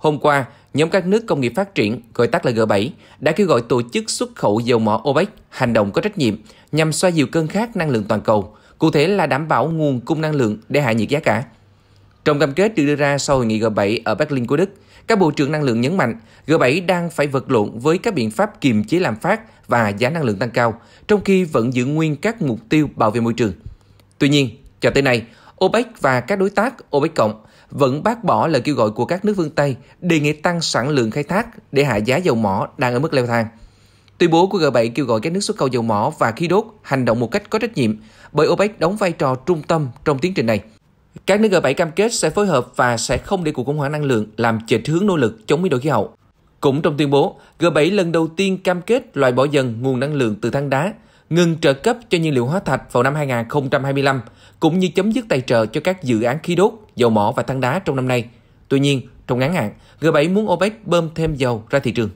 Hôm qua, nhóm các nước công nghiệp phát triển, gọi tắt là G7, đã kêu gọi tổ chức xuất khẩu dầu mỏ OPEC hành động có trách nhiệm nhằm xoa dịu cơn khát năng lượng toàn cầu, cụ thể là đảm bảo nguồn cung năng lượng để hạ nhiệt giá cả. Trong cam kết được đưa ra sau hội nghị G7 ở Berlin của Đức, các bộ trưởng năng lượng nhấn mạnh G7 đang phải vật lộn với các biện pháp kiềm chế lạm phát và giá năng lượng tăng cao, trong khi vẫn giữ nguyên các mục tiêu bảo vệ môi trường. Tuy nhiên, cho tới nay, OPEC và các đối tác OPEC cộng vẫn bác bỏ lời kêu gọi của các nước phương Tây đề nghị tăng sản lượng khai thác để hạ giá dầu mỏ đang ở mức leo thang. Tuyên bố của G7 kêu gọi các nước xuất khẩu dầu mỏ và khí đốt hành động một cách có trách nhiệm bởi OPEC đóng vai trò trung tâm trong tiến trình này. Các nước G7 cam kết sẽ phối hợp và sẽ không để cuộc khủng hoảng năng lượng làm chệch hướng nỗ lực chống biến đổi khí hậu. Cũng trong tuyên bố, G7 lần đầu tiên cam kết loại bỏ dần nguồn năng lượng từ than đá ngừng trợ cấp cho nhiên liệu hóa thạch vào năm 2025, cũng như chấm dứt tài trợ cho các dự án khí đốt, dầu mỏ và than đá trong năm nay. Tuy nhiên, trong ngắn hạn, G7 muốn OPEC bơm thêm dầu ra thị trường.